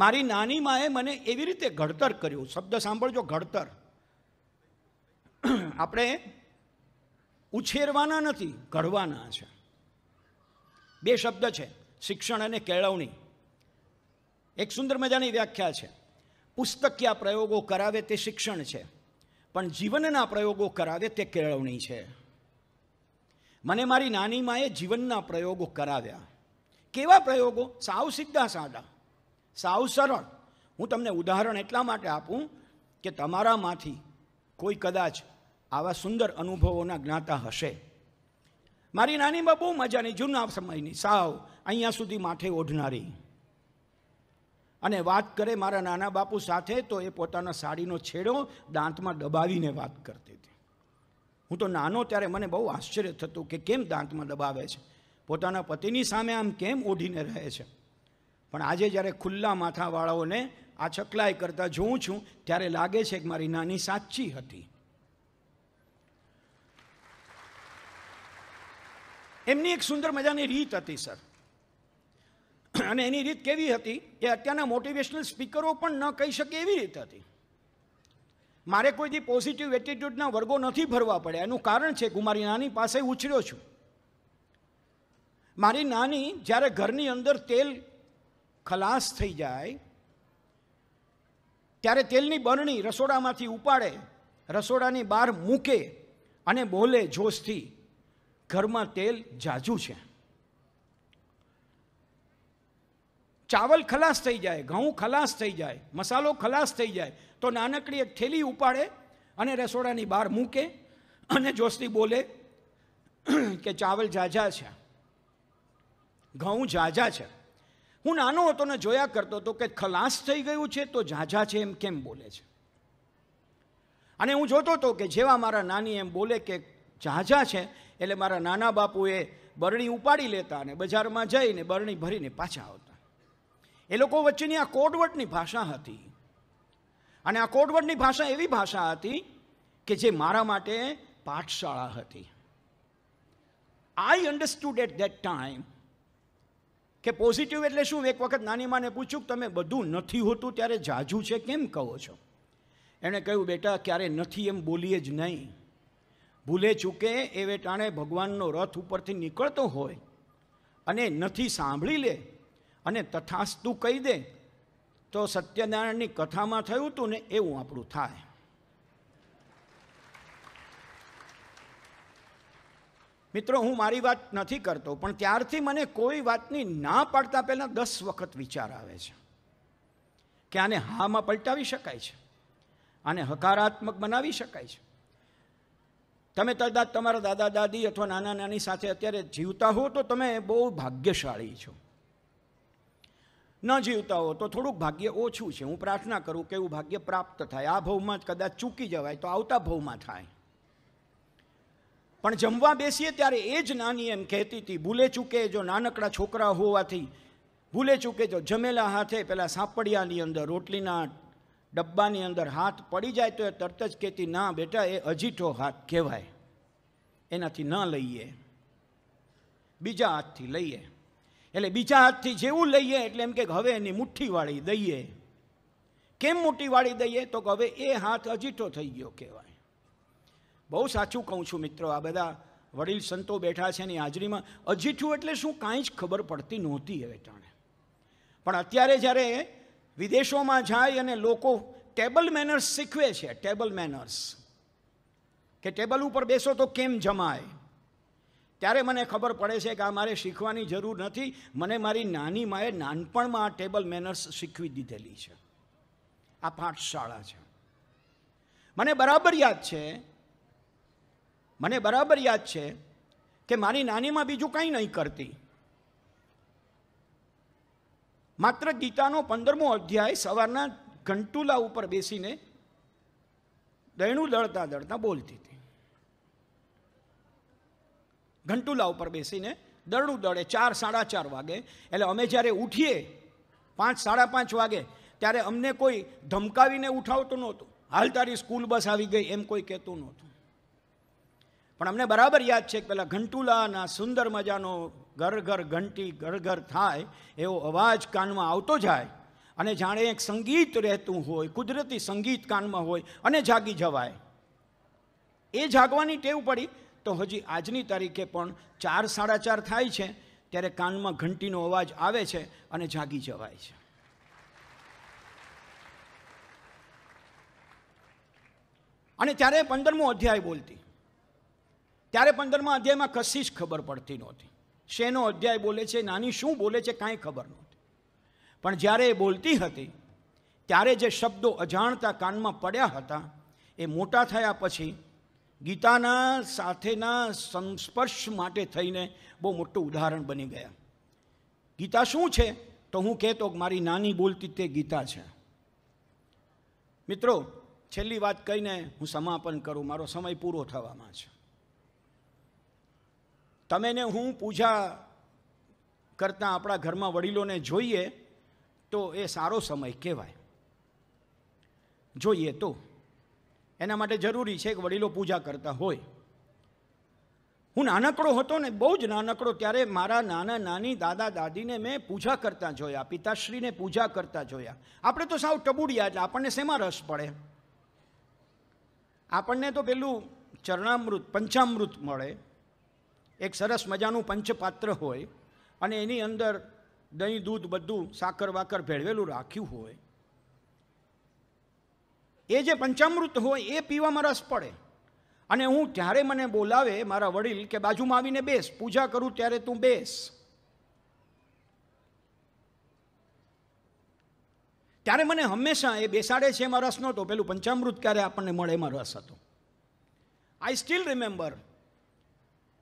મારી નાની માએ મને એવી રીતે ઘડતર કર્યું શબ્દ સાંભળજો ઘડતર આપણે ઉછેરવાના નથી ઘડવાના છે બે શબ્દ છે શિક્ષણ અને કેળવણી એક સુંદર મજાની વ્યાખ્યા છે પુસ્તકિયા પ્રયોગો કરાવે તે શિક્ષણ છે પણ જીવનના પ્રયોગો કરાવે તે કેળવણી છે મને મારી નાની માએ જીવનના પ્રયોગો કરાવ્યા કેવા પ્રયોગો સાવ સીધા સાદા સાવ સરળ હું તમને ઉદાહરણ એટલા માટે આપું કે તમારામાંથી કોઈ કદાચ આવા સુંદર અનુભવોના જ્ઞાતા હશે મારી નાની બહુ મજાની જૂના સમયની સાવ અહીંયા સુધી માથે ઓઢનારી અને વાત કરે મારા નાના બાપુ સાથે તો એ પોતાના સાડીનો છેડો દાંતમાં દબાવીને વાત કરતી હતી હું તો નાનો ત્યારે મને બહુ આશ્ચર્ય થતું કે કેમ દાંતમાં દબાવે છે પોતાના પતિની સામે આમ કેમ ઓઢીને રહે છે પણ આજે જ્યારે ખુલ્લા માથાવાળાઓને આ છકલાય કરતાં જોઉં છું ત્યારે લાગે છે કે મારી નાની સાચી હતી એમની એક સુંદર મજાની રીત હતી સર અને એની રીત કેવી હતી એ અત્યારના મોટિવેશનલ સ્પીકરો પણ ન કહી શકે એવી રીત હતી મારે કોઈથી પોઝિટિવ એટીટ્યૂડના વર્ગો નથી ભરવા પડે એનું કારણ છે કે હું મારી નાની પાસે ઉછર્યો છું મારી નાની જ્યારે ઘરની અંદર તેલ ખલાસ થઈ જાય ત્યારે તેલની બરણી રસોડામાંથી ઉપાડે રસોડાની બહાર મૂકે અને બોલે જોશથી ઘરમાં તેલ જાજુ છે ચાવલ ખલાસ થઈ જાય ઘઉં ખલાસ થઈ જાય મસાલો ખલાસ થઈ જાય તો નાનકડી એક થેલી ઉપાડે અને રસોડાની બહાર મૂકે અને જોશથી બોલે કે ચાવલ જાજા છે ઘઉં જાજા છે હું નાનો હતો ને જોયા કરતો હતો કે ખલાસ થઈ ગયું છે તો ઝાઝા છે એમ કેમ બોલે છે અને હું જોતો હતો કે જેવા મારા નાની એમ બોલે કે ઝાઝા છે એટલે મારા નાના બાપુએ બરણી ઉપાડી લેતા અને બજારમાં જઈને બરણી ભરીને પાછા આવતા એ લોકો વચ્ચેની આ કોડવટની ભાષા હતી અને આ કોડવટની ભાષા એવી ભાષા હતી કે જે મારા માટે પાઠશાળા હતી I understood at that time કે પોઝિટિવ એટલે શું એક વખત નાની માને પૂછ્યું તમે બધું નથી હોતું ત્યારે જાજુ છે કેમ કહો છો એણે કહ્યું બેટા ક્યારે નથી એમ બોલીએ જ નહીં ભૂલે ચૂકે એ વેટાણે ભગવાનનો રથ ઉપરથી નીકળતો હોય અને નથી સાંભળી લે અને તથાસ્તુ કહી દે તો સત્યનારાયણની કથામાં થયું હતું ને એવું આપણું થાય મિત્રો હું મારી વાત નથી કરતો પણ ત્યારથી મને કોઈ વાતની ના પાડતા પહેલાં દસ વખત વિચાર આવે છે કે આને હામાં પલટાવી શકાય છે આને હકારાત્મક બનાવી શકાય છે તમે કદાચ તમારા દાદા દાદી અથવા નાના નાની સાથે અત્યારે જીવતા હો તો તમે બહુ ભાગ્યશાળી છો ન જીવતા હો તો થોડુંક ભાગ્ય ઓછું છે હું પ્રાર્થના કરું કે એવું ભાગ્ય પ્રાપ્ત થાય આ ભવમાં કદાચ ચૂકી જવાય તો આવતા ભવમાં થાય પણ જમવા બેસીએ ત્યારે એ જ નાની એમ કહેતી હતી ભૂલે ચૂકે જો નાનકડા છોકરા હોવાથી ભૂલે ચૂકે જો જમેલા હાથે પેલા સાંપડિયાની અંદર રોટલીના ડબ્બાની અંદર હાથ પડી જાય તો એ તરત જ કહેતી ના બેટા એ અજીઠો હાથ કહેવાય એનાથી ન લઈએ બીજા હાથથી લઈએ એટલે બીજા હાથથી જેવું લઈએ એટલે એમ કે હવે એની મુઠ્ઠીવાળી દઈએ કેમ મુઠ્ઠી વાળી દઈએ તો કે હવે એ હાથ અજીઠો થઈ ગયો કહેવાય બહુ સાચું કહું છું મિત્રો આ બધા વડીલ સંતો બેઠા છે એની હાજરીમાં અજીઠું એટલે શું કાંઈ જ ખબર પડતી નહોતી હવે ટાણે પણ અત્યારે જ્યારે વિદેશોમાં જાય અને લોકો ટેબલ મેનર્સ શીખવે છે ટેબલ મેનર્સ કે ટેબલ ઉપર બેસો તો કેમ જમાય ત્યારે મને ખબર પડે છે કે આ મારે શીખવાની જરૂર નથી મને મારી નાની માએ નાનપણમાં આ ટેબલ મેનર્સ શીખવી દીધેલી છે આ પાઠશાળા છે મને બરાબર યાદ છે મને બરાબર યાદ છે કે મારી નાનીમાં બીજું કંઈ નહીં કરતી માત્ર ગીતાનો પંદરમો અધ્યાય સવારના ઘંટુલા ઉપર બેસીને દયણું દળતા દળતા બોલતી હતી ઘંટુલા ઉપર બેસીને દરડું દળે ચાર સાડા ચાર વાગે એટલે અમે જ્યારે ઉઠીએ પાંચ સાડા પાંચ વાગે ત્યારે અમને કોઈ ધમકાવીને ઉઠાવતું નહોતું હાલ તારી સ્કૂલ બસ આવી ગઈ એમ કોઈ કહેતું નહોતું પણ અમને બરાબર યાદ છે કે પેલા ઘંટુલાના સુંદર મજાનો ઘર ઘર ઘંટી ઘર ઘર થાય એવો અવાજ કાનમાં આવતો જાય અને જાણે એક સંગીત રહેતું હોય કુદરતી સંગીત કાનમાં હોય અને જાગી જવાય એ જાગવાની ટેવ પડી તો હજી આજની તારીખે પણ ચાર સાડા ચાર થાય છે ત્યારે કાનમાં ઘંટીનો અવાજ આવે છે અને જાગી જવાય છે અને ત્યારે પંદરમો અધ્યાય બોલતી ત્યારે પંદરમા અધ્યાયમાં કશી જ ખબર પડતી નહોતી શેનો અધ્યાય બોલે છે નાની શું બોલે છે કાંઈ ખબર નહોતી પણ જ્યારે એ બોલતી હતી ત્યારે જે શબ્દો અજાણતા કાનમાં પડ્યા હતા એ મોટા થયા પછી ગીતાના સાથેના સંસ્પર્શ માટે થઈને બહુ મોટું ઉદાહરણ બની ગયા ગીતા શું છે તો હું કહેતો મારી નાની બોલતી તે ગીતા છે મિત્રો છેલ્લી વાત કહીને હું સમાપન કરું મારો સમય પૂરો થવામાં છે તમે ને હું પૂજા કરતાં આપણા ઘરમાં વડીલોને જોઈએ તો એ સારો સમય કહેવાય જોઈએ તો એના માટે જરૂરી છે કે વડીલો પૂજા કરતા હોય હું નાનકડો હતો ને બહુ જ નાનકડો ત્યારે મારા નાના નાની દાદા દાદીને મેં પૂજા કરતા જોયા પિતાશ્રીને પૂજા કરતા જોયા આપણે તો સાવ ટબુડિયા એટલે આપણને શેમાં રસ પડે આપણને તો પેલું ચરણામૃત પંચામૃત મળે એક સરસ મજાનું પંચપાત્ર હોય અને એની અંદર દહીં દૂધ બધું સાકર વાકર ભેળવેલું રાખ્યું હોય એ જે પંચામૃત હોય એ પીવામાં રસ પડે અને હું જ્યારે મને બોલાવે મારા વડીલ કે બાજુમાં આવીને બેસ પૂજા કરું ત્યારે તું બેસ ત્યારે મને હંમેશા એ બેસાડે છે એમાં રસ નહોતો પેલું પંચામૃત ક્યારે આપણને મળે એમાં રસ હતો આઈ સ્ટીલ રિમેમ્બર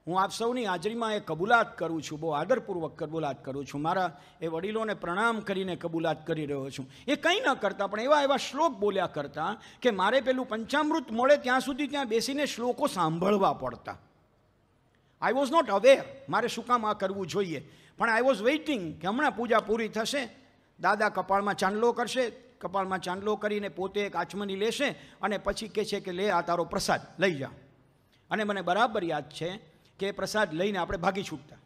હું આપ સૌની હાજરીમાં એ કબૂલાત કરું છું બહુ આદરપૂર્વક કબૂલાત કરું છું મારા એ વડીલોને પ્રણામ કરીને કબૂલાત કરી રહ્યો છું એ કંઈ ન કરતા પણ એવા એવા શ્લોક બોલ્યા કરતા કે મારે પેલું પંચામૃત મળે ત્યાં સુધી ત્યાં બેસીને શ્લોકો સાંભળવા પડતા આઈ વોઝ નોટ અવેર મારે શું કામ આ કરવું જોઈએ પણ આઈ વોઝ વેઇટિંગ કે હમણાં પૂજા પૂરી થશે દાદા કપાળમાં ચાંદલો કરશે કપાળમાં ચાંદલો કરીને પોતે એક આચમની લેશે અને પછી કહે છે કે લે આ તારો પ્રસાદ લઈ જા અને મને બરાબર યાદ છે કે પ્રસાદ લઈને આપણે ભાગી છૂટતા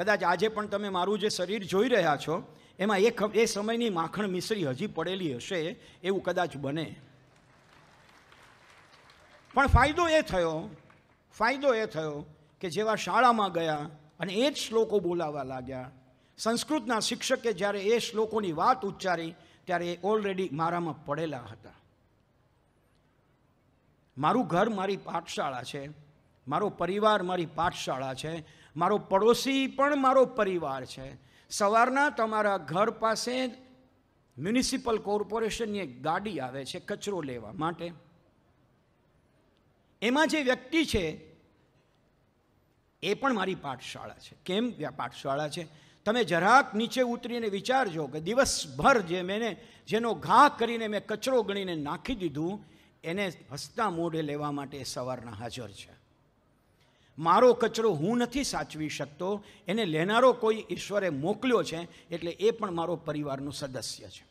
કદાચ આજે પણ તમે મારું જે શરીર જોઈ રહ્યા છો એમાં એ એ સમયની માખણ મિશ્રી હજી પડેલી હશે એવું કદાચ બને પણ ફાયદો એ થયો ફાયદો એ થયો કે જેવા શાળામાં ગયા અને એ જ શ્લોકો બોલાવા લાગ્યા સંસ્કૃતના શિક્ષકે જ્યારે એ શ્લોકોની વાત ઉચ્ચારી ત્યારે એ ઓલરેડી મારામાં પડેલા હતા મારું ઘર મારી પાઠશાળા છે મારો પરિવાર મારી પાઠશાળા છે મારો પડોશી પણ મારો પરિવાર છે સવારના તમારા ઘર પાસે મ્યુનિસિપલ કોર્પોરેશનની એક ગાડી આવે છે કચરો લેવા માટે એમાં જે વ્યક્તિ છે એ પણ મારી પાઠશાળા છે કેમ પાઠશાળા છે તમે જરાક નીચે ઉતરીને વિચારજો કે દિવસભર જે મેને જેનો ઘા કરીને મેં કચરો ગણીને નાખી દીધું એને હસતા મોઢે લેવા માટે સવારના હાજર છે મારો કચરો હું નથી સાચવી શકતો એને લેનારો કોઈ ઈશ્વરે મોકલ્યો છે એટલે એ પણ મારો પરિવારનો સદસ્ય છે